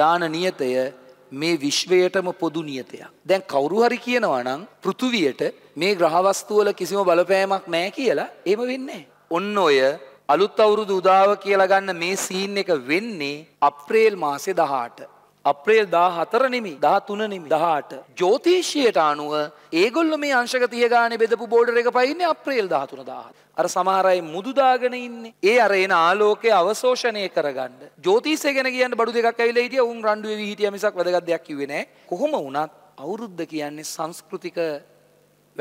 දාන නියතය මේ විශ්වයටම පොදු නියතයක්. දැන් කවුරු හරි කියනවා නම් පෘථුවියට මේ ග්‍රහවස්තු වල කිසිම බලපෑමක් නැහැ කියලා එහෙම වෙන්නේ ඔන්න ඔය අලුත් අවුරුදු උදාව කියලා ගන්න මේ සීන් එක වෙන්නේ අප්‍රේල් මාසේ 18. අප්‍රේල් දා හතරනෙමි දා තුනනෙමි දහට ජෝතිෂයට අනුව ඒගොල්ල මේ අංශකතිය ගාන බෙදපු බෝඩර එක පයින්න අප්‍රේල් දාහතුන දාහත් අර සමහරයි මුදුදාගෙන ඉන්නේ ඒ අර එන ආලෝකය අවශෝෂණය කරගන්න ජෝතිෂය ගැන කියන්න බඩු දෙකක් ඇවිල්ලා හිටිය උන් රණ්ඩු වෙවි හිටිය මිසක් වැදගත් දෙයක් කිව්වේ නෑ කොහොම වුණත් අවුරුද්ද කියන්නේ සංස්කෘතික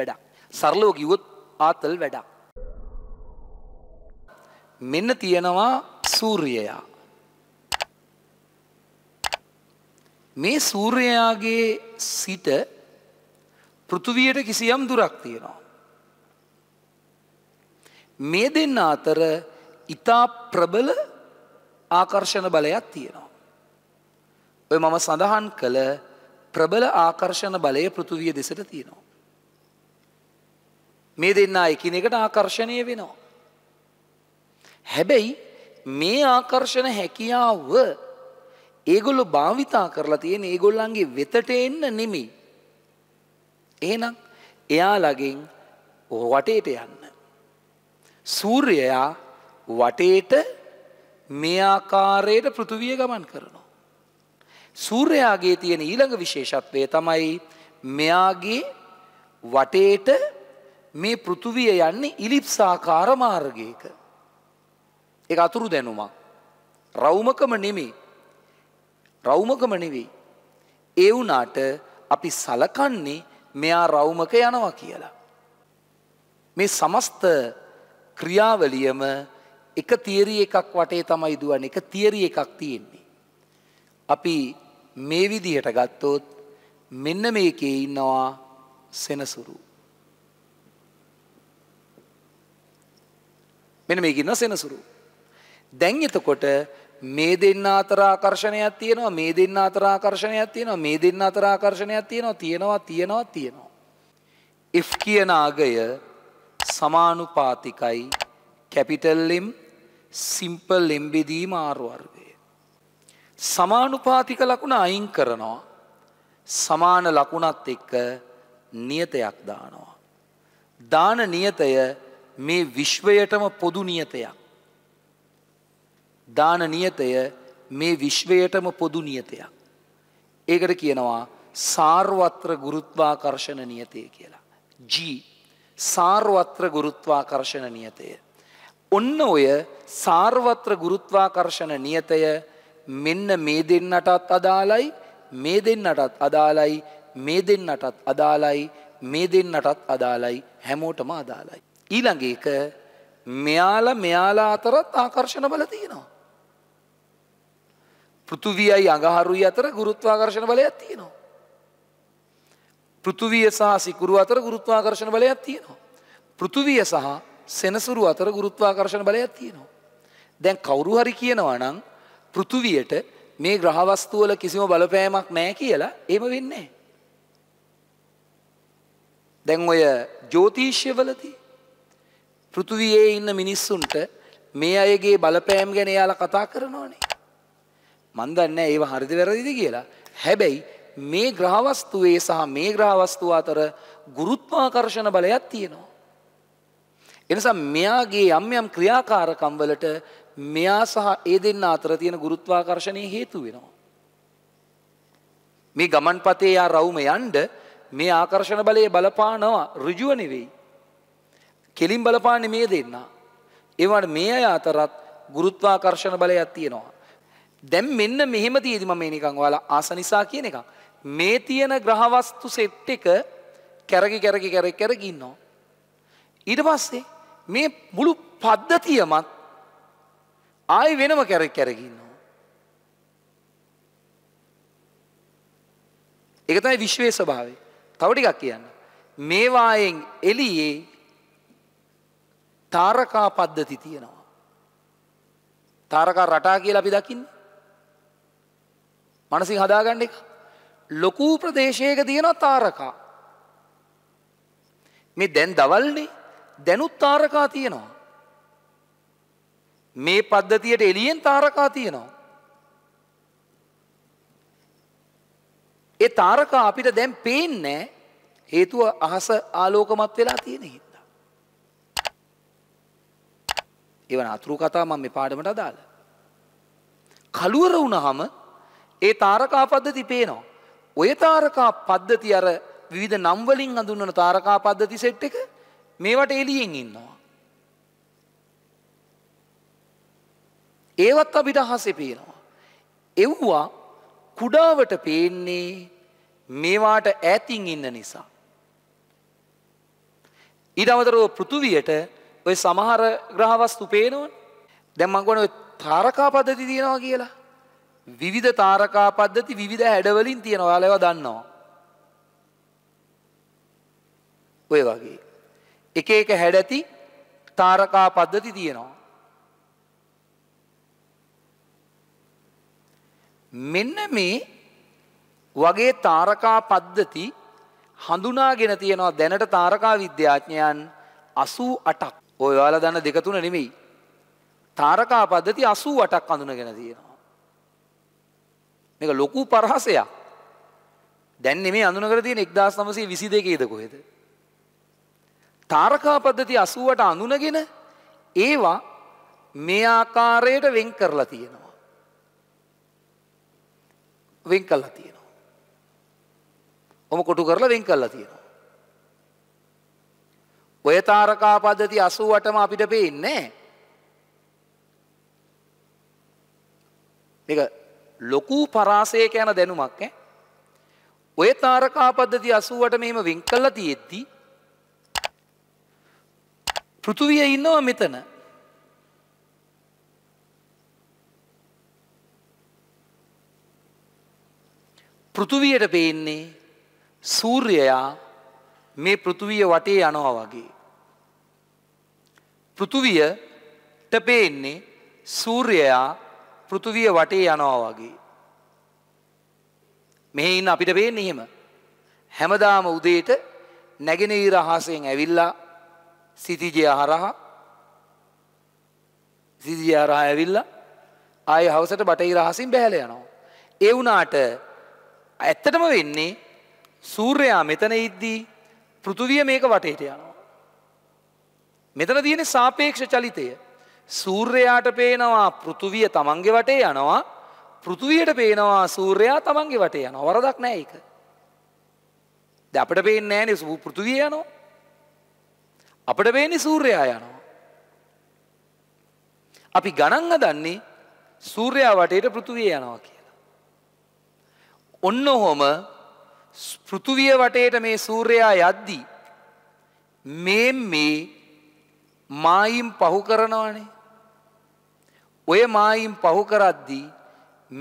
වැඩක් සරලව කිව්වොත් ආතල් වැඩක් මෙන්න තියෙනවා සූර්යයා මේ සූර්යයාගේ සිට පෘථුවියට කිසියම් දුරක් තියෙනවා. මේ දෙන්න අතර ඉතා ප්‍රබල ආකර්ෂණ බලයක් තියෙනවා. ඔය මම සඳහන් කළ ප්‍රබල ආකර්ෂණ බලය පෘථුවිය දෙසට තියෙනවා. මේ දෙන්න එකිනෙකට ආකර්ෂණය වෙනවා. හැබැයි මේ ආකර්ෂණ හැකියාව ඒගොල්ලෝ භාවිතා කරලා තියෙන ඒගොල්ලන්ගේ වෙතට එන්න නෙමෙයි. එහෙනම් එයාලගෙන් වටේට යන්න. සූර්යයා වටේට මේ ආකාරයට පෘථුවිය ගමන් කරනවා. සූර්යයාගේ තියෙන ඊළඟ විශේෂත්වය තමයි මෙයාගේ වටේට මේ පෘථුවිය යන්නේ ඉලිප්සාකාර මාර්ගයක. ඒක අතුරු දැනුමක්. රවුමකම නෙමෙයි. රවුමකම නෙවෙයි. ඒ වුණාට අපි සලකන්නේ මෙයා රවුමක යනවා කියලා. මේ සමස්ත ක්‍රියාවලියම එක තියරි එකක් වටේ තමයි දුවන්නේ. එක තියරි එකක් තියෙන්නේ. අපි මේ විදිහට ගත්තොත් මෙන්න මේකේ ඉන්නවා සෙනසුරු. මෙන්න මේක ඉන්නවා සෙනසුරු. දැන් එතකොට මේ දෙන්න අතර ආකර්ෂණයක් තියෙනවා මේ දෙන්න අතර ආකර්ෂණයක් තියෙනවා මේ දෙන්න අතර ආකර්ෂණයක් තියෙනවා තියෙනවා තියෙනවා තියෙනවා if කියන අගය සමානුපාතිකයි කැපිටල් ලිම් සිම්පල් ලිම් බෙදීම r වර්ගය සමානුපාතික ලකුණ අයින් කරනවා සමාන ලකුණත් එක්ක නියතයක් දානවා දාන නියතය මේ විශ්වයටම පොදු නියතයක් දාන නියතය මේ විශ්වයටම පොදු නියතයක්. ඒකට කියනවා සාර්වත්‍ර ගුරුත්වාකර්ෂණ නියතය කියලා. ජී සාර්වත්‍ර ගුරුත්වාකර්ෂණ නියතය. ඔන්න ඔය සාර්වත්‍ර ගුරුත්වාකර්ෂණ නියතය මෙන්න මේ දෙන්නටත් අදාලයි මේ දෙන්නටත් අදාලයි මේ දෙන්නටත් අදාලයි මේ දෙන්නටත් අදාලයි හැමෝටම අදාලයි. ඊළඟ එක මෙයාලා මෙයාලා අතරත් ආකර්ෂණ බල තියෙනවා. පෘතුවියයි අඟහරුයි අතර ගුරුත්වාකර්ශණ බලයක් තියෙනවා. පෘතුවිය සහ සිකුරු අතර ගුරුත්වාකර්ශණ බලයක් තියෙනවා. පෘතුවිය සහ සෙනසුරු අතර ගුරුත්වාකර්ශණ බලයක් තියෙනවා. දැන් කවුරු හරි කියනවා නම් පෘතුවියට මේ ග්‍රහවස්තු වල කිසිම බලපෑමක් නැහැ කියලා එහෙම වෙන්නේ නැහැ. දැන් ඔය ජ්‍යොතිෂ්‍යවලදී පෘථුවියේ ඉන්න මිනිස්සුන්ට මේ අයගේ බලපෑම් ගැන එයාලා කතා කරනවනේ. මන් දන්නේ ඒව හරිද වැරදිද කියලා. හැබැයි මේ ග්‍රහවස්තුවේ සහ මේ ග්‍රහවස්තුව අතර ගුරුත්වාකර්ෂණ බලයක් තියෙනවා. එනිසා මෙයාගේ යම් යම් ක්‍රියාකාරකම් වලට මෙයා සහ ඒ දෙන්න අතර තියෙන ගුරුත්වාකර්ෂණයේ හේතු වෙනවා. මේ ගමන්පතේ යා රවුම යන්න මේ ආකර්ෂණ බලයේ බලපානවා ඍජුව නෙවෙයි. කෙලින් බලපාන්නේ මේ දෙන්න. ඒ වුණාට මේ අය අතරත් ගුරුත්වාකර්ෂණ බලයක් තියෙනවා. දැම් මෙන්න මෙහෙම තියදි මම මේ නිකං ඔයාලා ආස නිසා කියන එක. මේ තියෙන ග්‍රහවස්තු සෙට් එක කැරකි කැරකි කැර කැරගින්නවා. ඊට පස්සේ මේ මුළු පද්ධතියමත් ආය වෙනම කැරක් කැරගින්නවා. එක තමයි විශ්වය ස්වභාවය. තව ටිකක් කියන්න. මේවායෙන් එළියේ තාරකා පද්ධති තියෙනවා. තාරකා රටා කියලා අපි දකින්නේ මනසින් හදාගන්න එක. ලොකු ප්‍රදේශයක තියෙන තාරකා. මේ දැන් දවල්නේ දැනුත් තාරකා තියෙනවා. මේ පද්ධතියට එළියෙන් තාරකා තියෙනවා. ඒ තාරකා අපිට දැන් පේන්නේ හේතුව අහස ආලෝකමත් වෙලා තියෙන හින්දා. ඒවන අතුරු කතා මම මේ පාඩමට අදාළ. කලුවර වුණාම ඒ තාරකා පද්ධති පේනවා. ඔය තාරකා පද්ධති අර විධ නම්වලින් හඳුන්නන තාරකා පද්ධති සෙට් එක මේවට එලියෙන් ඉන්නවා. ඒවත් අපිට අහසේ පේනවා. එව්වා කුඩාවට පේන්නේ මේවාට ඈතින් ඉන්න නිසා. ඊටවතරෝ පෘතුවියට ඔය සමහර ග්‍රහවස්තු පේනවන දැම්මගොන තාරකා පදති තියෙනවා කියලා විවිධ තාරකා පද්ධති විවිධ හැඩවලින් තියෙන ඔයාලව දන්නවා. ඔය වගේ. එක එක හැඩැති තාරකා පද්ධති තියෙනවා. මෙන්න මේ වගේ තාරකා පද්ධති හඳුනාගෙන තියෙනවා දැනට තාරකා විද්‍යාඥයන් අසූ අටක් ඔය ඔයාලා දන්න දෙක තුන නෙමෙයි. තාරකා පද්ධති අසූ අටක් හඳුනගෙන තියෙනවා. මේක ලොකු පරහසයක්. දැන් නෙමේ අඳුනගෙන තියෙන 1922 ද කොහෙද? තාරකා පද්ධති 80ට අඳුනගෙන ඒවා මේ ආකාරයට වෙන් කරලා තියෙනවා. වෙන් කරලා තියෙනවා. ඔම කොටු කරලා වෙන් කරලා තියෙනවා. ඔය තාරකා පද්ධති 80ටම අපිට පේන්නේ නැහැ. මේක ලොකු පරාසයක යන දැනුමක් ඔය තාරකාපද්ධති අසුවට මෙම වෙන් කල්ල තියෙද්දී පෘතුවිය ඉන්නවා මෙතන පෘතුවියට පේන්නේ සූර්යයා මේ පෘතුවිය වටේ යනවා වගේ. පෘතුවියට පේන්නේ සූර්යයා පෘථුවිය වටේ යනවා වගේ. මෙහි ඉන්න අපිට පේන්නේ එහෙම. හැමදාම උදේට නැගෙනහිර අහසෙන් ඇවිල්ලා සිතිජය හරහා සිතිජය හරහා ඇවිල්ලා ආයේ හවසට බටහිර අහසින් බැහැලා යනවා. ඒ වුණාට ඇත්තටම වෙන්නේ සූර්යයා මෙතන ඉද්දී පෘථුවිය මේක වටේට යනවා. මෙතන තියෙන සාපේක්ෂ චලිතය සූර්යයාට පේනවා පෘතුවිය තමන්ගේ වටේ යනවා පෘතුවියට පේනවා සූර්යයා තමන්ගේ වටේ යනවා වරදක් නෑ ඒක. දැන් අපිට පේන්නේ නෑනේ පෘතුවිය යනවා. අපිට පේන්නේ සූර්යයා යනවා. අපි ගණන් හදන්නේ සූර්යයා වටේට පෘතුවිය යනවා කියලා. ඔන්න ඔහොම පෘතුවිය වටේට මේ සූර්යයා යද්දී මේ මේ මායිම් පහු කරනවනේ ඔය මායිම් පහු කරද්දී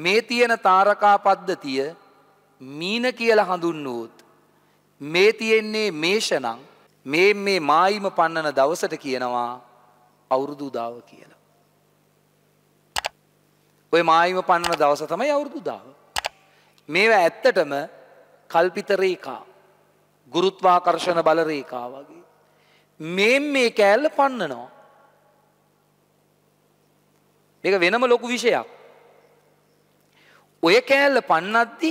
මේ තියෙන තාරකා පද්ධතිය මීන කියලා හඳුන්වුවොත් මේ තියෙන්නේ මේෂනං මේ මේ මායිම පන්නන දවසට කියනවා අවුරුදු දාව කියලා. ඔය මායිම පන්නන දවස තමයි අවුරුදු දාව. මේවා ඇත්තටම කල්පිත රේකා ගුරුත්වාකර්ෂණ බල රේකා වගේ. මේ මේ කෑල්ල පන්නනවා. මේක වෙනම ලොකු විෂයක්. ඔය කෑල්ල පන්නද්දි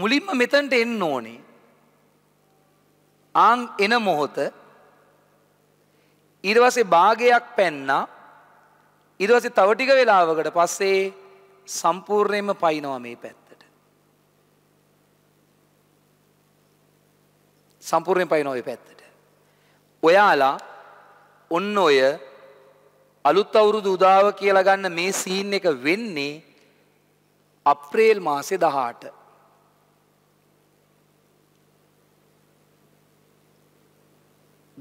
මුලින්ම මෙතනට එන්න ඕනේ. ආන් එන මොහොත ඊට පස්සේ භාගයක් පැන්නා ඊට පස්සේ තව ටික වෙලාවකට පස්සේ සම්පූර්ණයෙන්ම පයින්නවා මේ පැත්තට. සම්පූර්ණයෙන් පයින්නවා මේ පැත්තට. ඔයාලා ඔන්න ඔය අලුත් අවුරුදු උදාව කියලා ගන්න මේ සීන් එක වෙන්නේ අප්‍රේල් මාසේ දහට.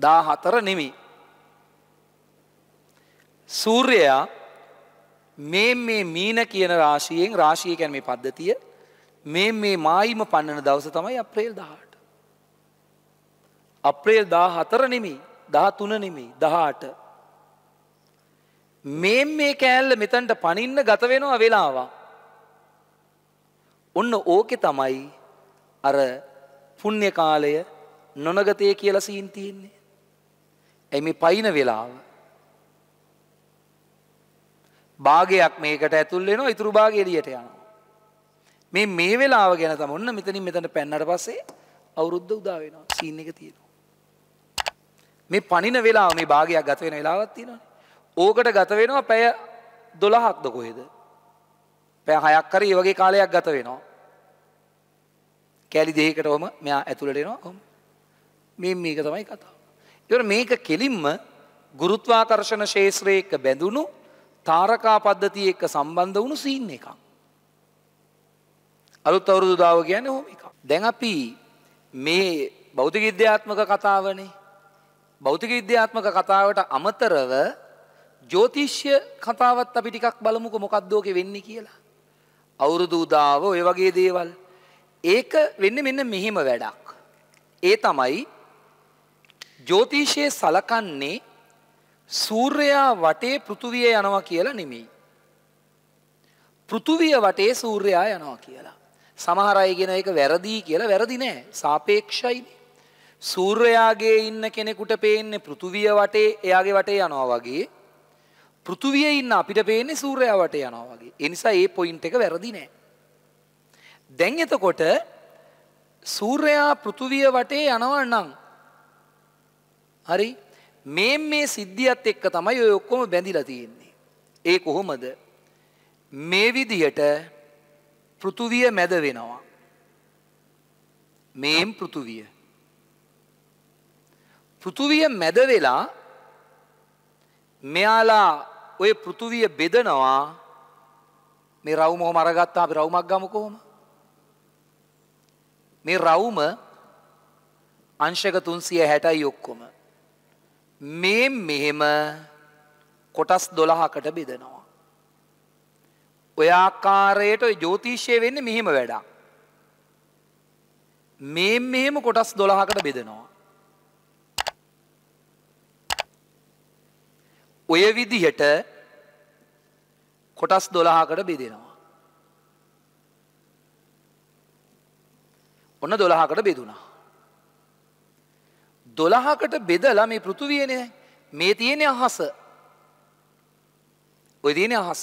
දා හතර නෙමි. සූර්යයා මේ මේ මීන කියන රාශියෙන් රාශිය කැන මේ පද්ධතිය මේ මේ මායිම පන්නන දවස තමයි අප්‍රේල් දහට. අප්‍රේල් දා හතර නෙමි දහ තුන නෙමි දහට මේ මේ කෑල්ල මෙතන්ට පනින්න ගත වෙනවා වෙලාවා. ඔන්න ඕකෙ තමයි අර පුණ්‍ය කාලය නොනගතය කියලා සීන් තියෙන්නේ. ඇයි මේ පයින වෙලාව. භාගයක් මේකට ඇතුල් වෙනවා ඉතුරු භාගය එළියට යනවා. මේ මේ වෙලාව ගැන තමයි ඔන්න මෙතනින් මෙතනට පැන්නට පස්සේ අවුරුද්ද උදා වෙනවා සීන් එක තියෙනවා. මේ පණින වෙලාව මේ භාගයක් ගත වෙන වෙලාවක් තියෙනවා. ඕකට ගත වෙනවා පැය දොළහක් ද කොහෙද. පැ හයක් හරි ඒ වගේ කාලයක් ගත වෙනවා. කැලි දෙයකට ඔම මෙයා ඇතුළට එනවා ඔම මේ මේක තමයි කතාව. ඉවර මේක කෙලින්ම ගුරුත්වාකර්ෂණ ශේත්‍රය එක්ක බැඳුණු තාරකා පද්ධතිය එක්ක සම්බන්ධ වුණු සීන් එකක්. අලුත් අවුරුදු දාව කියන්නේ හොම එකක්. දැන් අපි මේ භෞතික විද්‍යාත්මක කතාවනේ. භෞතික විද්‍යාත්මක කතාවට අමතරව ජෝතිෂ්‍ය කතාවත් අපි ටිකක් බලමුක මොකක්දෝක වෙන්න කියලා. අවුරුදූදාව ඔය වගේ දේවල්. ඒක වෙන්න මෙන්න මෙහෙම වැඩක්. ඒ තමයි ජෝතිෂයේ සලකන්නේ සූර්යා වටේ පෘතුවිය යනවා කියලා නෙමෙයි. පෘතුවිය වටේ සූර්යා යනවා කියලා. සමහර අයගෙන එක වැරදිී කියලා වැරදි නෑ සාපේක්ෂයිනි. සූර්යාගේ ඉන්න කෙනෙකුට පේන්නේ පෘතුවිය වටේ එයාගේ වටේ යනවා වගේ පෘතුවිය ඉන්න අපිට පේන්නේ සූර්යා වටේ යනවා වගේ. ඒ නිසා ඒ පොයින්ට් එක වැරදි නෑ. දැන් එතකොට සූර්යා පෘතුවිය වටේ යනවා නම් හරි මේ මේ සිද්ධියත් එක්ක තමයි ඔය ඔක්කොම බැඳිලා තියෙන්නේ. ඒ කොහොමද? මේ විදියට පෘතුවිය මැද වෙනවා. මේම් පෘතුවිය. පෘතුවිය මැද වෙලා මෙයාලා ඔය පෘතුවිය බෙදනවා මේ රවුම හොම අරගත්තා අපි රවුමක් ගමු කොහොම මේ රවුම අංශක තුන්සිය හැටයි යොක්කොම මේ මෙහෙම කොටස් දොළහකට බෙදනවා ඔයාකාරයට ජෝතිෂය වෙන්න මෙහෙම වැඩා මේ මෙහෙම කොටස් දොළහකට බෙදනවා ඔය විදිහට කොටස් දොළහකට බෙදෙනවා. ඔන්න දොළහකට බෙදුණා. දොළහකට බෙදලා මේ පෘතුවියනය මේ තියෙන අහස ඔය තියෙන අහස.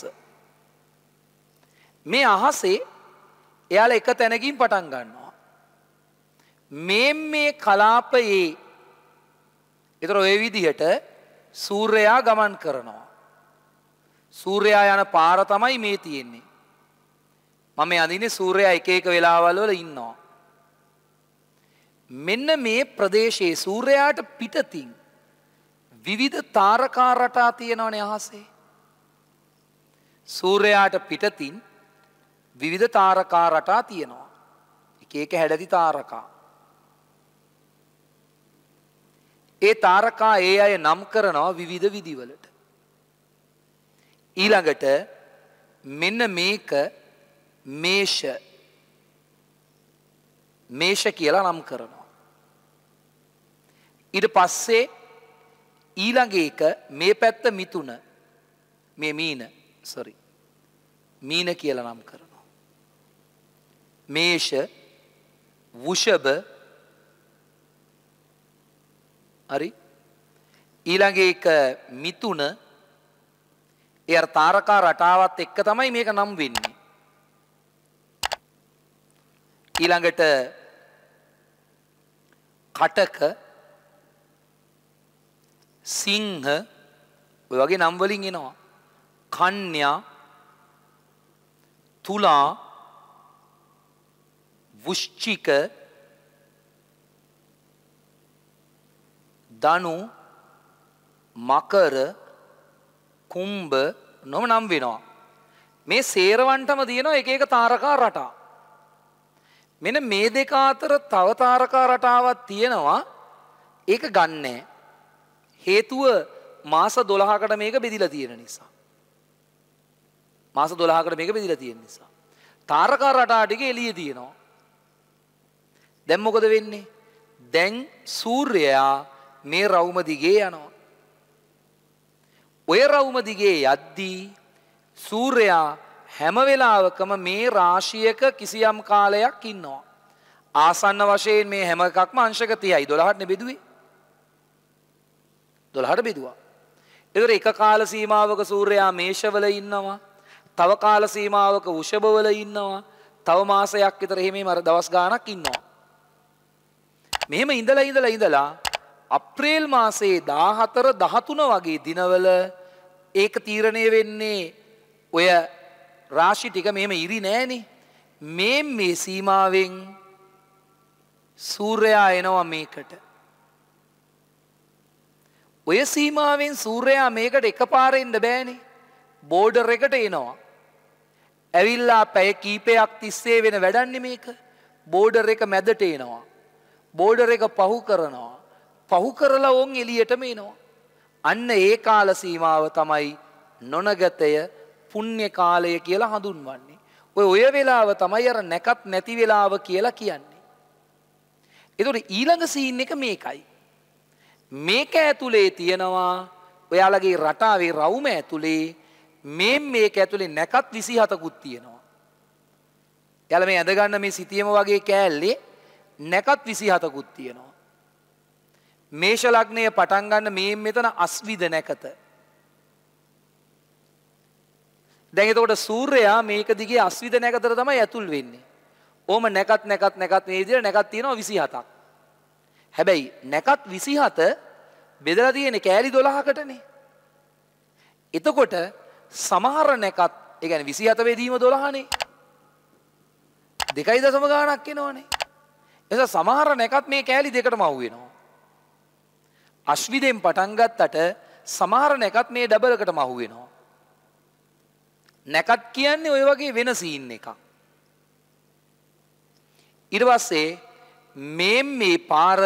මේ අහසේ එයාල එක තැනකින් පටන් ගන්නවා. මේ මේ කලාපයේ එතර ඔය විදිහට සූර්යයා ගමන් කරනවා. සූර්යයා යන පාර තමයි මේ තියෙන්නේ. මම අඳින්නේ සූර්යයා එක එක වෙලාවල් වල ඉන්නවා. මෙන්න මේ ප්‍රදේශයේ සූර්යයාට පිටතින් විවිධ තාරකා රටා තියෙනවනේ අහසේ. සූර්යයාට පිටතින් විවිධ තාරකා රටා තියෙනවා. එක එක හැඩති තාරකා. ඒ තාරකා ඒ අය නම් කරනවා විවිධ විදිවලට. ඊළඟට මෙන්න මේක මේෂ මේෂ කියලා නම් කරනවා. ඉට පස්සේ ඊළඟ එක මේ පැත්ත මිතුන මේ මීන සොරි මීන කියලා නම් කරනවා. මේෂ වුෂභ හරි ඊළඟ එක මිතුන එය තාරකා රටාවත් එක්ක තමයි මේක නම් වෙන්නේ ඊළඟට කටක සිංහ ඔය වගේ නම් වලින් එනවා කන්‍යා තුලා වෘශ්චික දනු මකර කුම්භ නොම නම් වෙනවා. මේ සේරවන්ටම තියෙනවා එක එක තාරකා රටා. මෙන මේ දෙක අතර තව තාරකා රටාවක් තියෙනවා ඒක ගන්නෑ. හේතුව මාස දොළහකට මේක බෙදිල තියෙන නිසා. මාස දොළහකට මේක බෙදිල තියෙන නිසා. තාරකා රටාටික එලිය තියෙනවා. දැම්මොකද වෙන්නේ. දැන් සූර්යයා මේ රවුම දිගේ යනවා. ඔය රවුම දිගේ යද්දී සූර්යා හැම වෙලාවකම මේ රාශියක කිසියම් කාලයක් ඉන්නවා. ආසන්න වශයෙන් මේ හැම එකක්ම අංශක 30යි 12ට බෙදුවේ. 12ට බෙදුවා. ඒතර එක කාල සීමාවක සූර්යා මේෂවල ඉන්නවා. තව කාල සීමාවක වෘෂභවල ඉන්නවා. තව මාසයක් විතර එහෙම දවස් ගාණක් ඉන්නවා. මෙහෙම ඉඳලා ඉඳලා ඉඳලා අප්‍රේල් මාසයේ 14 13 වගේ දිනවල ඒක තීරණය වෙන්නේ ඔය රාශි ටික මෙහෙම ඉරි නෑනේ. මේ මේ සීමාවෙන් සූර්යයා එනවා මේකට. ඔය සීමාවෙන් සූර්යයා මේකට එකපාරෙන්ද බෑනේ. බෝඩර් එකට එනවා. ඇවිල්ලා පැය කීපයක් තිස්සේ වෙන වැඩන්නේ මේක. බෝඩර් එක මැදට එනවා. බෝඩර් එක පහු කරනවා. පහු කරලා ඔවුන් එළියට මේනවා. අන්න ඒ කාල සීමාව තමයි නොනගතය පුණ්‍ය කාලය කියලා හඳුන්වන්නේ. ඔය ඔය වෙලාව තමයි අර නැකත් නැති වෙලාව කියලා කියන්නේ. එතකොට ඊළඟ සීන් එක මේකයි. මේක ඇතුලේ තියෙනවා ඔයාලගේ රටාවේ රවුම ඇතුලේ මේ මේක ඇතුලේ නැකත් 27කුත් තියෙනවා. එයාලා මේ ඇඳගන්න මේ සිතියම වගේ කෑල්ලේ නැකත් 27කුත් තියෙනවා. මේෂ ලග්නය පටන් ගන්න මේ මෙතන අස්විද නැකත. දැන් එතකොට සූර්යයා මේක දිගේ අස්විද නැකතට තමයි ඇතුල් වෙන්නේ. ඕම නැකත් නැකත් නැකත් මේ විදිහට නැකත් තියෙනවා 27ක්. හැබැයි නැකත් 27 බෙදලා තියෙන්නේ කෑලි 12කටනේ. එතකොට සමහර නැකත් ඒ කියන්නේ 27 බෙදීම 12නේ. 2.0 ගාණක් එනවනේ. එතකොට සමහර නැකත් මේ කෑලි දෙකටම අහු වෙනවා. අශ්විදයෙන් පටන්ගත්තට සමහර නැකත් මේ ඩබලකට මහුවෙනවා. නැකත් කියන්නේ ඔය වගේ වෙන සීන් එකක්. ඉරවස්සේ මේ මේ පාර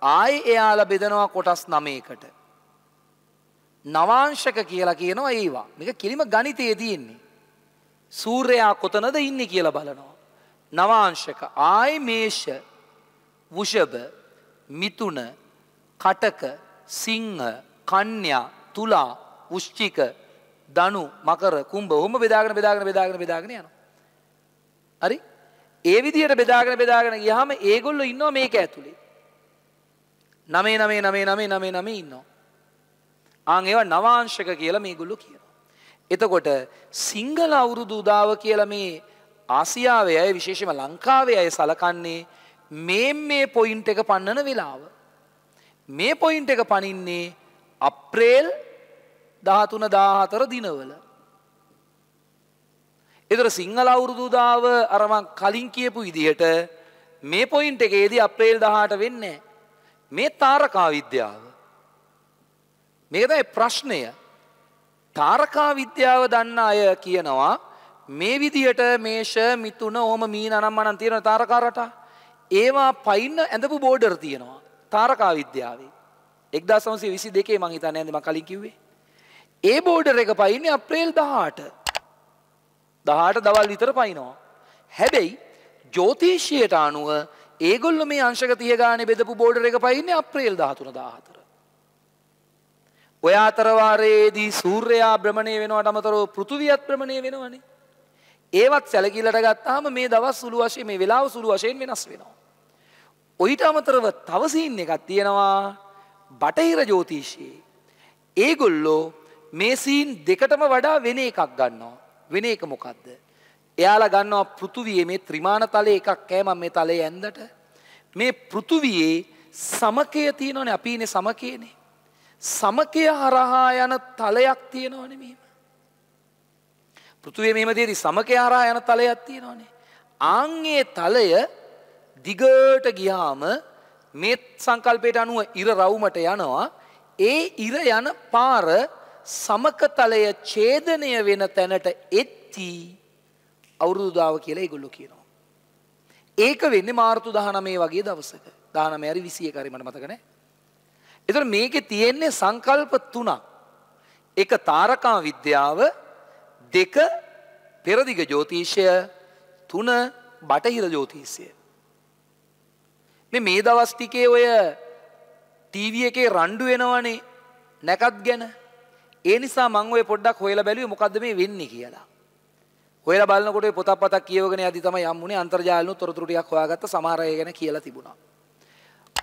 ආය එයාල බෙදනවා කොටස් නමයකට. නවාංශක කියලා කියනවා ඒවා මේක කිරිම ගනිතය තියෙන්නේ. සූර්යා කොතනද ඉන්න කියලා බලනවා. නවාංශක ආය මේෂ වෂභ මිතුන කටක සිංහ කන්‍යා තුලා උෂ්චික දනු මකර කුම්ඹ හොම බෙදාගෙන බෙදාගෙන බෙදාගෙන බෙදාගෙන යනවා. හරි? ඒ විදිහට බෙදාගෙන බෙදාගෙන ගියාම ඒගොල්ලෝ ඉන්නවා මේක ඇතුලේ. 9 9 9 9 9 9 ඉන්නවා. ආන් ඒවා නවාංශක කියලා මේගොල්ලෝ කියනවා. එතකොට සිංහල අවුරුදු උදාව කියලා මේ ආසියාවේ අය විශේෂම ලංකාවේ අය සලකන්නේ මේ මේ පොයින්ට් එක පන්නන වෙලාව. මේ පොයින්ට එක පනින්නේ අප්‍රේල් දහතුන දාහතර දිනවල. එතර සිංහල අවුරුදුදාව අරමං කලින් කියපු ඉදිහට මේ පොයින්ට එකේදී අප්‍රේල් දහට වෙන්නේ. මේ තාරකා විද්‍යාව. මේකතයි ප්‍රශ්නය තාරකා විද්‍යාව දන්න අය කියනවා මේ විදියට මේෂ මිතුන ඕම මී අනම් අනන් තියෙන තාරකාරට ඒවා පයින්න ඇඳපු බෝඩර් තියෙනවා තාරකා විද්‍යාවේ. එක්දා සමසේ විසි දෙකේ මං හිතන්න ඇඳම කලින් කිව්වේ. ඒ බෝඩර් එක පයින්නේ අප්‍රේල් දහට දහට දවල් විතර පයිනවා. හැබැයි ජෝතිෂයට අනුව ඒගොල්ල මේ අංශක තියගාන බෙදපු බෝඩර එක පයින්නේ අප්‍රේල් දහතුන දාහතර. ඔය අතරවාරයේදී සූර්යා බ්‍රමණය වෙනවට අමතරව පෘතුවියත් ප්‍රමණය වෙනවනේ. ඒවත් සැලකිලට ගත්තාම මේ දවස් සුළු වශයෙන් මේ වෙලාව සුළු වශයෙන් වෙනස් වෙනවා. ඔයිට අමතරව තවසීන් එකක් තියෙනවා බටහිර ජෝතිෂයේ. ඒගොල්ලෝ මේ සීන් දෙකටම වඩා වෙන එකක් ගන්නවා. වෙන එක මොකක්ද. එයාලා ගන්නවා පෘතුවියේ මේ ත්‍රිමාණ තලය එකක් කෑම මේ තලේ ඇන්දට. මේ පෘතුවියේ සමකය තියෙනවනේ අපි ඉන්නේ සමකයනේ. සමකය හරහා යන තලයක් තියෙනවනේ මෙහෙම. පෘතුවියේ මෙහෙම තියෙදි සමකය හරහා යන තලයක් තියෙනවනේ. ආන්ගේ තලය දිගට ගියාම මේ සංකල්පයට අනුව ඉර රවුමට යනවා. ඒ ඉර යන පාර සමකතලය ඡේදනය වෙන තැනට එත්ති අවුරුදුදාව කියලා ඒගොල්ලෝ කියනවා. ඒක වෙන්නේ මාර්තු 19 වගේ දවසක. 19 හරි 21 හරි මට මතක නැහැ. එතකොට මේකේ තියෙන්නේ සංකල්ප තුනක්. එක තාරකා විද්‍යාව දෙක පෙරදිග ජෝතිෂය තුන බටහිර ජෝතිෂය මේ මේ දවස් ටිකේ ඔය ටීවී එකේ රණ්ඩු වෙනවනේ නැකත් ගැන. ඒ නිසා මම ඔය පොඩ්ඩක් හොයලා බැලුවේ මොකද්ද මේ වෙන්නේ කියලා. හොයලා බලනකොට ඔය පොතක් පතක් කියවගෙන යදි තමයි යම්මුනේ අන්තර්ජාලිනු තොරතුරු ටිකක් හොයාගත්ත සමහර අය ගැන කියලා තිබුණා.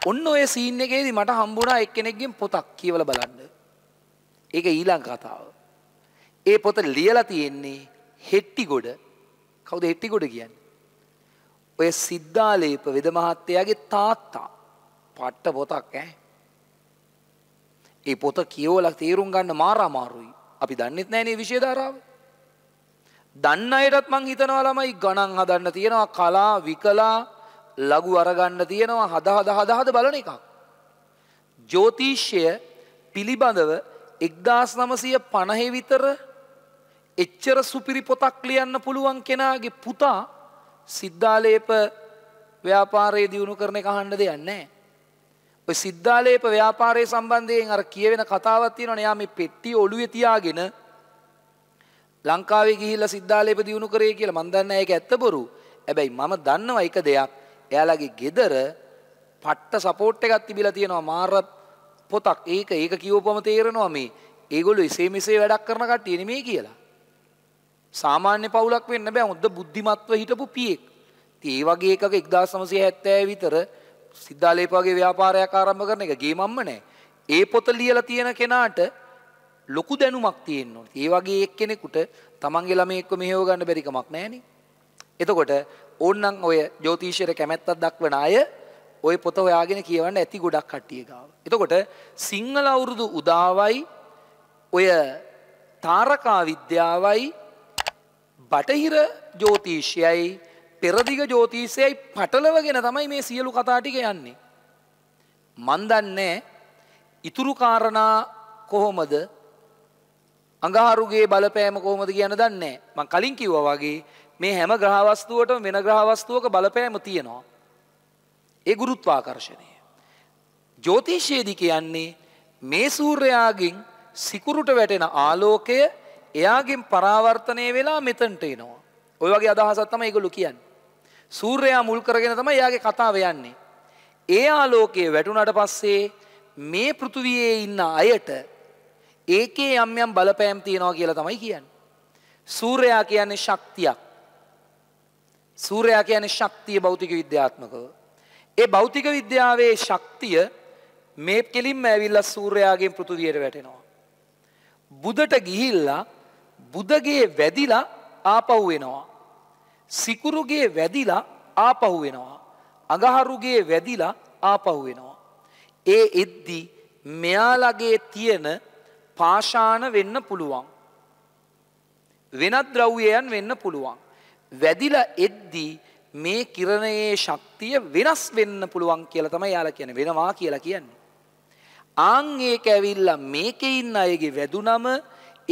ඔන්න ඔය සීන් එකේදී මට හම්බුණා එක්කෙනෙක්ගෙන් පොතක් කියවලා බලන්න. ඒක ඊළඟ කතාව. ඒ පොත ලියලා තියෙන්නේ හෙට්ටිගොඩ. කවුද හෙට්ටිගොඩ කියන්නේ? ඔය සිද්ධාලේප වෙද මහත්තයාගේ තාත්තා පට්ට පොතක් ඈ. ඒ පොත කියවල තේරුම් ගන්න මාරාමාරුයි. අපි දන්නෙත් නෑ මේ විෂය ධාරාව. දන්න අයටත් මං හිතනවා ළමයි ගණන් හදන්න තියෙනවා කලා විකලා ලඝු අරගන්න තියෙනවා හද හද හද හද බලන එකක්. ජ්‍යොතිෂය පිළිබඳව 1950 විතර එච්චර සුපිරි පොතක් ලියන්න පුළුවන් කෙනාගේ පුතා සිද්ධාලේප ව්‍යාපාරයේ දියුණු කරන එක අහන්න දෙයක් නැහැ. ඔය සිද්ධාලේප ව්‍යාපාරයේ සම්බන්ධයෙන් අර කියවෙන කතාවක් තියෙනවනේ. යා මේ පෙට්ටිය ඔළුවේ තියාගෙන ලංකාවේ ගිහිල්ලා සිද්ධාලේප දියුණු කරේ කියලා මම දන්නේ ඒක ඇත්ත බොරු. හැබැයි මම දන්නවා එක දෙයක්. එයාලගේ ගෙදර පට්ට සපෝට් එකක් තිබිලා තියෙනවා මාර පොතක්. ඒක ඒක කියවපම තේරෙනවා මේ. ඒගොල්ලෝ එසේ මෙසේ වැඩක් කරන කට්ටිය නෙමෙයි කියලා. සාමාන්‍ය පවුලක් වෙන්න බෑ හොඳ බුද්ධිමත්ව හිටපු පියෙක්. ඒ වගේ එකක 1970 විතර සිද්ධාලේපාගේ ව්‍යාපාරයක් ආරම්භ කරන එක ගේ මම්ම නෑ. ඒ පොත ලියලා තියෙන කෙනාට ලොකු දැනුමක් තියෙන්න ඕනේ. ඒ වගේ එක්කෙනෙකුට තමන්ගේ ළමයෙක්ව මෙහෙව ගන්න බැරි කමක් නෑනේ. එතකොට ඕන්නම් ඔය ජ්‍යොතිෂයට කැමැත්තක් දක්වන අය ওই පොත හොයාගෙන කියවන්න ඇති ගොඩක් කට්ටිය ගාව. එතකොට සිංහල අවුරුදු උදාවයි ඔය තාරකා විද්‍යාවයි බටහිර ජෝතිෂයයි පෙරදිග ජෝතිෂයයි පටලවගෙන තමයි මේ සියලු කතා ටික යන්නේ. මන් දන්නේ ඉතුරු කාරණා කොහොමද අඟහරුගේ බලපෑම කොහොමද කියන දන්නේ මං කලින් කිව්වා වගේ මේ හැම ග්‍රහවස්තුවටම වෙන ග්‍රහවස්තුවක බලපෑම තියෙනවා. ඒ ගුරුත්වාකර්ෂණය. ජෝතිෂයේදී කියන්නේ මේ සූර්යාගෙන් සිකුරුට වැටෙන ආලෝකය එයාගෙන් පරාවර්තනය වෙලා මෙතනට එනවා. ඔය වගේ අදහසක් තමයි ඒගොල්ලෝ කියන්නේ. සූර්යයා මුල් කරගෙන තමයි එයාගේ කතාව යන්නේ. ඒ ආලෝකයේ වැටුණාට පස්සේ මේ පෘථුවියේ ඉන්න අයට ඒකේ යම් යම් බලපෑම් තියෙනවා කියලා තමයි කියන්නේ. සූර්යයා කියන්නේ ශක්තියක්. සූර්යයා කියන්නේ ශක්තිය භෞතික විද්‍යාත්මකව. ඒ භෞතික විද්‍යාවේ ශක්තිය මේ කෙලින්ම ඇවිල්ලා සූර්යයාගෙන් පෘථුවියට වැටෙනවා. බුදට ගිහිල්ලා බුදගේ වැදිලා ආපහු වෙනවා. සිකුරුගේ වැදිලා ආපහු වෙනවා. අගහරුගේ වැදිලා ආපහු වෙනවා. ඒ එද්දි මෙයාලගේ තියෙන පාෂාණ වෙන්න පුළුවන්. වෙනත් ද්‍රව්‍යයන් වෙන්න පුළුවන්. වැදිලා එද්දී මේ කිරණයේ ශක්තිය වෙනස් වෙන්න පුළුවන් කියලා තමයි යාලා කියන්නේ වෙනවා කියලා කියන්නේ. ආන් ඒක ඇවිල්ලා මේකේ ඉන්න අයගේ වැදුනම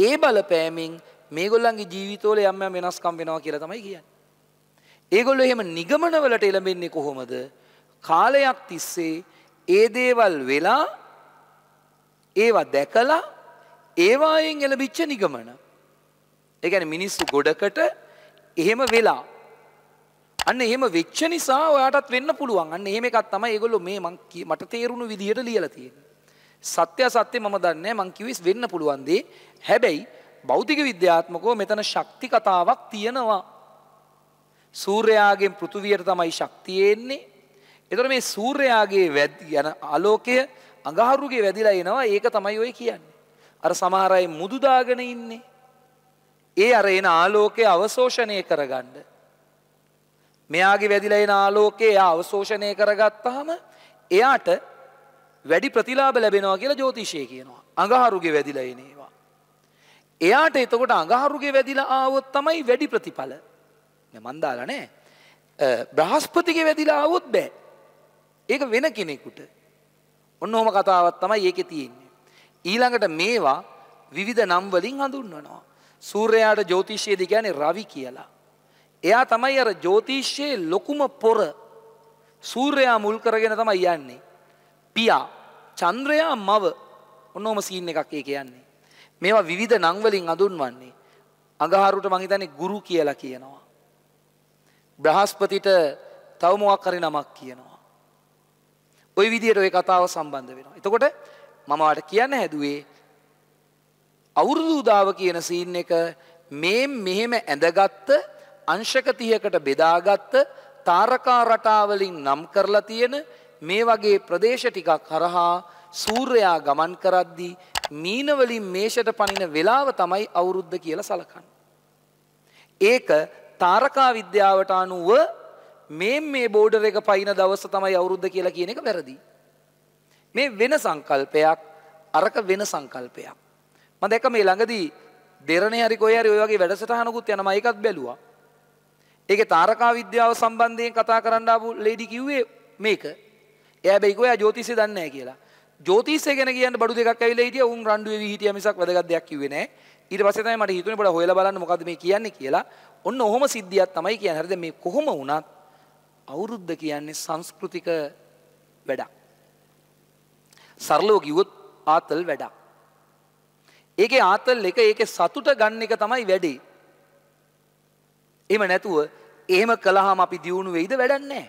ඒ බලපෑමෙන් මේගොල්ලන්ගේ ජීවිතවල යම් යම් වෙනස්කම් වෙනවා කියලා තමයි කියන්නේ. ඒගොල්ලෝ එහෙම නිගමනවලට එළඹෙන්නේ කොහොමද? කාලයක් තිස්සේ ඒ දේවල් වෙලා ඒවා දැකලා ඒවායෙන් එළඹිච්ච නිගමන. ඒ කියන්නේ මිනිස්සු ගොඩකට එහෙම වෙලා අන්න එහෙම වෙච්ච නිසා ඔයාටත් වෙන්න පුළුවන්. අන්න එහෙම එකක් තමයි ඒගොල්ලෝ මේ මං මට තේරුණු විදිහට ලියලා තියෙන්නේ. සත්‍ය සත්‍ය මම දන්නේ නැහැ මං කිව්විස් වෙන්න පුළුවන් දේ. හැබැයි භෞතික විද්‍යාත්මකව මෙතන ශක්ති කතාවක් තියෙනවා. සූර්යාගෙන් පෘථුවියට තමයි ශක්තිය එන්නේ. එතකොට මේ සූර්යාගේ යන ආලෝකය අඟහරුගේ වැදිලා එනවා. ඒක තමයි ඔය කියන්නේ. අර සමහර අය මුදු දාගෙන ඉන්නේ. ඒ අර එන ආලෝකය අවශෝෂණය කරගන්න. මෙයාගේ වැදිලා එන ආලෝකය එයා අවශෝෂණය කරගත්තාම එයාට වැඩි ප්‍රතිලාභ ලැබෙනවා කියලා ජෝතිෂය කියනවා. අඟහරුගේ වැදිලා එනේ. එයාට එතකොට අඟහරුගේ වැදිලා ආවොත් තමයි වැඩි ප්‍රතිඵල. මන්දාලා නෑ. බ්‍රහස්පතිගේ වැදිලා ආවොත් බෑ. ඒක වෙන කෙනෙකුට. ඔන්න ඕම කතාවක් තමයි ඒකේ තියෙන්නේ. ඊළඟට මේවා විවිධ නම් වලින් හඳුන්වනවා. සූර්යයාට ජ්‍යොතිෂයේදී කියන්නේ රවි කියලා. එයා තමයි අර ජ්‍යොතිෂයේ ලොකුම පොර. සූර්යයා මුල් කරගෙන තමයි යන්නේ. පියා චන්ද්‍රයා මව. ඔන්නෝම සීන් එකක් ඒ කියන්නේ. මේවා විවිධ නම් වලින් හඳුන්වන්නේ. අඟහරුට මං හිතන්නේ ගුරු කියලා කියනවා. බ්‍රහස්පතිට තව මොකක් හරි නමක් කියනවා. ওই විදිහට ওই කතාව සම්බන්ධ වෙනවා. එතකොට මම වාට කියන්න හැදුවේ අවුරුදු උදාව කියන සීන් එක මේ මෙහෙම ඇඳගත්ත අංශක 30කට බෙදාගත්ත තාරකා රටාවලින් නම් කරලා තියෙන මේ වගේ ප්‍රදේශ ටිකක් හරහා සූර්යයා ගමන් කරද්දී මීනවලින් මේෂට පනින වෙලාව තමයි අවුරුද්ධ කියල සලකන්න. ඒක තාරකා විද්‍යාවට අනුව මේ මේ බෝඩර එක පයින දවස තමයි අවුරුද්ධ කියලා කියන එක වැරදි. මේ වෙන සංකල්පයක් අරක වෙන සංකල්පයක්. ම දැක මේ ළඟදී දෙරණ හරි කොයරි ඔයගේ වැඩසටහනකුත් යන මයිකත් බැලවා. ඒක තාරකා විද්‍යාව සම්බන්ධයෙන් කතා කරන්නාපු ලේඩි කිව්වේ මේක එය බැයිකෝයා ජෝතිසි දන්නේ කියලා ජෝතිෂය ගැන කියන්න බඩු දෙකක් ඇවිල්ලා හිටියා උන් රණ්ඩු වෙවි හිටියා මිසක් වැදගත් දෙයක් කිව්වේ නැහැ ඊට පස්සේ තමයි මට හිතුනේ පොඩ්ඩක් හොයලා බලන්න මොකද්ද මේ කියන්නේ කියලා ඔන්න ඔහොම සිද්ධියක් තමයි කියන්නේ හරිද මේ කොහොම වුණත් අවුරුද්ද කියන්නේ සංස්කෘතික වැඩක් සරලව කිව්වොත් ආතල් වැඩක් ඒකේ ආතල් එක ඒකේ සතුට ගන්න එක තමයි වැඩේ එහෙම නැතුව එහෙම කළාම අපි දියුණු වෙයිද වැඩක් නැහැ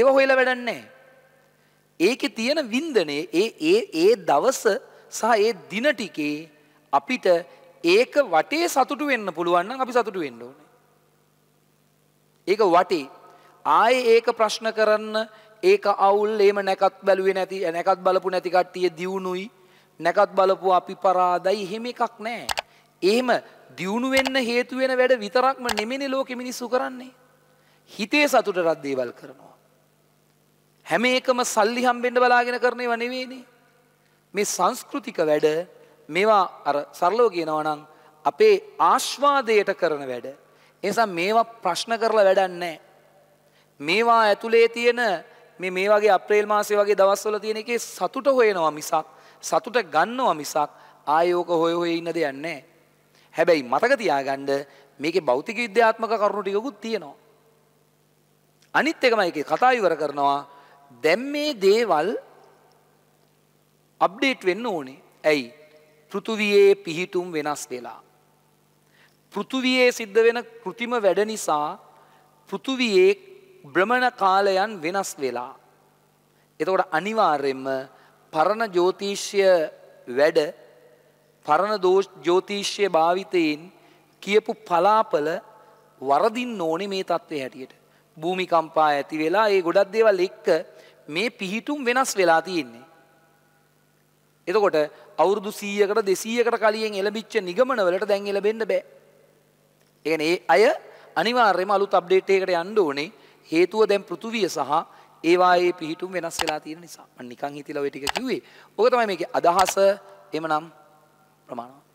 ඒව හොයලා වැඩක් නැහැ ඒකේ තියෙන වින්දනයේ ඒ ඒ ඒ දවස සහ ඒ දින ටිකේ අපිට ඒක වටේ සතුටු වෙන්න පුළුවන් නම් අපි සතුටු වෙන්න ඕනේ. ඒක වටේ ආයේ ඒක ප්‍රශ්න කරන්න ඒක අවුල් එහෙම නැකත් බැලුවේ නැති නැකත් බලපු නැති කට්ටිය දියුණුයි නැකත් බලපු අපි පරාදයි එහෙම එකක් නැහැ. එහෙම දියුණු වෙන්න හේතු වෙන වැඩ විතරක්ම නෙමෙයි ලෝකෙ මිනිස්සු කරන්නේ. හිතේ සතුටට දේවල් කරනවා. හැම එකම සල්ලි හම්බෙන්න බලාගෙන කරන ඒවා නෙවෙයිනේ. මේ සංස්කෘතික වැඩ මේවා අර සරලව කියනවා නම් අපේ ආස්වාදයට කරන වැඩ. ඒ නිසා මේවා ප්‍රශ්න කරලා වැඩක් නැහැ. මේවා ඇතුලේ තියෙන මේ මේ වගේ අප්‍රේල් මාසේ වගේ දවස්වල තියෙන එකේ සතුට හොයනවා මිසක් සතුට ගන්නවා මිසක් ආයෝක හොය හොය ඉන්න දෙයක් නැහැ. හැබැයි මතක තියාගන්න මේකේ භෞතික විද්‍යාත්මක කරුණු ටිකකුත් තියෙනවා. අනිත් එකම එකේ කතා ඉවර කරනවා දැන් මේ දේවල් අප්ඩේට් වෙන්න ඕනේ. ඇයි? පෘථුවියේ පිහිටුම් වෙනස් වෙලා. පෘථුවියේ සිද්ධ වෙන કૃතිම වැඩ නිසා පෘථුවියේ භ්‍රමණ කාලයන් වෙනස් වෙලා. එතකොට අනිවාර්යයෙන්ම පරණ ජ්‍යොතිෂ්‍ය වැඩ පරණ ජ්‍යොතිෂ්‍ය භාවිතයෙන් කියපු පලාපල වරදින්න ඕනේ මේ தත්ත්වයේ හැටියට. භූමිකම්පා ඇති වෙලා ඒ ගොඩක් දේවල් එක්ක මේ පිහිටුම් වෙනස් වෙලා තියෙන්නේ. එතකොට අවුරුදු සීයකට දෙසීයකට කලියෙන් එලබිච්ච නිගමනවලට දැන් එලබෙන්න බෑ. ඒන ඒ අය අනිවාර්යම අලුත් අප්ඩේට් එකකට යන්න ඕනේ හේතුව දැන් පෘථුවිය සහ ඒවායේ පිහිටුම් වෙනස් වෙලා තියෙන නිසා මම නිකන් හිතලා ওই ටික කිව්වේ. ඕක තමයි මේකේ අදහස. එමනම් ප්‍රමාණවත්